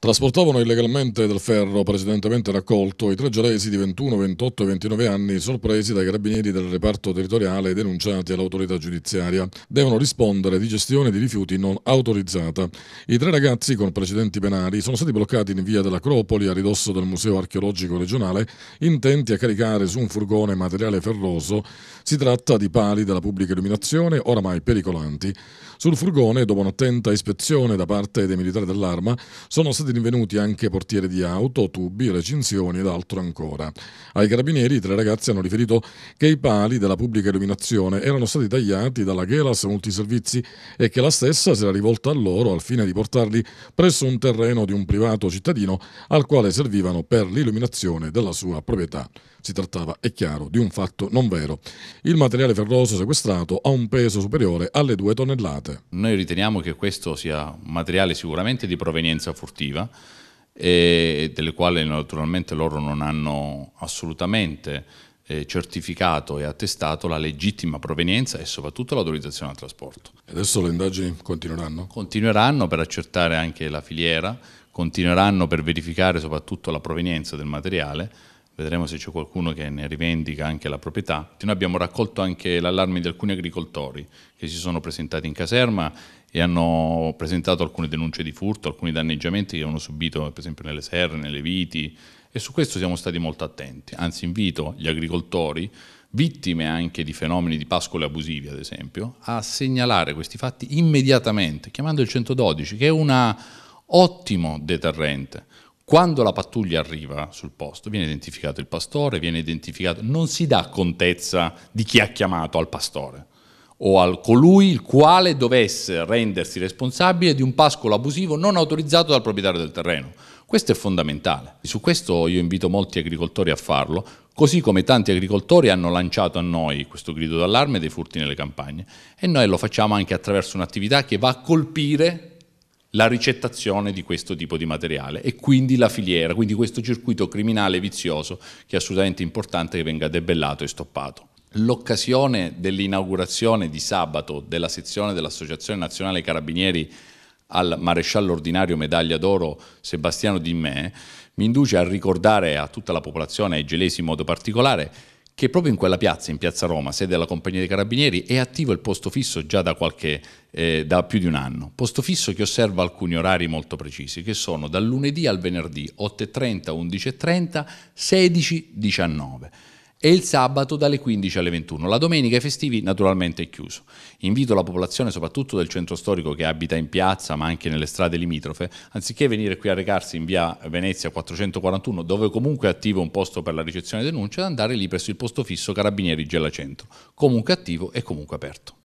Trasportavano illegalmente del ferro precedentemente raccolto i tre gelesi di 21, 28 e 29 anni sorpresi dai carabinieri del reparto territoriale e denunciati all'autorità giudiziaria. Devono rispondere di gestione di rifiuti non autorizzata. I tre ragazzi con precedenti penali sono stati bloccati in via dell'Acropoli a ridosso del Museo archeologico regionale intenti a caricare su un furgone materiale ferroso. Si tratta di pali della pubblica illuminazione oramai pericolanti. Sul furgone, dopo un'attenta ispezione da parte dei militari dell'arma, sono stati tardi divenuti anche portieri di auto, tubi, recinzioni ed altro ancora. Ai carabinieri i tre ragazzi hanno riferito che i pali della pubblica illuminazione erano stati tagliati dalla Gelas Multiservizi e che la stessa si era rivolta a loro al fine di portarli presso un terreno di un privato cittadino al quale servivano per l'illuminazione della sua proprietà. Si trattava, è chiaro, di un fatto non vero. Il materiale ferroso sequestrato ha un peso superiore alle due tonnellate. Noi riteniamo che questo sia un materiale sicuramente di provenienza furtiva produttiva e delle quali naturalmente loro non hanno assolutamente eh, certificato e attestato la legittima provenienza e soprattutto l'autorizzazione al trasporto. E Adesso le indagini continueranno? Continueranno per accertare anche la filiera, continueranno per verificare soprattutto la provenienza del materiale vedremo se c'è qualcuno che ne rivendica anche la proprietà. Noi abbiamo raccolto anche l'allarme di alcuni agricoltori che si sono presentati in caserma e hanno presentato alcune denunce di furto, alcuni danneggiamenti che hanno subito per esempio nelle serre, nelle viti e su questo siamo stati molto attenti, anzi invito gli agricoltori vittime anche di fenomeni di pascole abusivi ad esempio a segnalare questi fatti immediatamente chiamando il 112 che è un ottimo deterrente quando la pattuglia arriva sul posto, viene identificato il pastore, viene identificato, non si dà contezza di chi ha chiamato al pastore o al colui il quale dovesse rendersi responsabile di un pascolo abusivo non autorizzato dal proprietario del terreno. Questo è fondamentale. Su questo io invito molti agricoltori a farlo, così come tanti agricoltori hanno lanciato a noi questo grido d'allarme dei furti nelle campagne. E noi lo facciamo anche attraverso un'attività che va a colpire la ricettazione di questo tipo di materiale e quindi la filiera, quindi questo circuito criminale vizioso che è assolutamente importante che venga debellato e stoppato. L'occasione dell'inaugurazione di sabato della sezione dell'Associazione Nazionale Carabinieri al maresciallo ordinario medaglia d'oro Sebastiano Di Dimmè mi induce a ricordare a tutta la popolazione ai gelesi in modo particolare che proprio in quella piazza, in piazza Roma, sede della Compagnia dei Carabinieri, è attivo il posto fisso già da, qualche, eh, da più di un anno. Posto fisso che osserva alcuni orari molto precisi, che sono dal lunedì al venerdì 8.30, 11.30, 16.19 e il sabato dalle 15 alle 21. La domenica e festivi naturalmente è chiuso. Invito la popolazione, soprattutto del centro storico che abita in piazza ma anche nelle strade limitrofe, anziché venire qui a recarsi in via Venezia 441 dove comunque è attivo un posto per la ricezione denuncia, ad andare lì presso il posto fisso Carabinieri Gela Centro, comunque attivo e comunque aperto.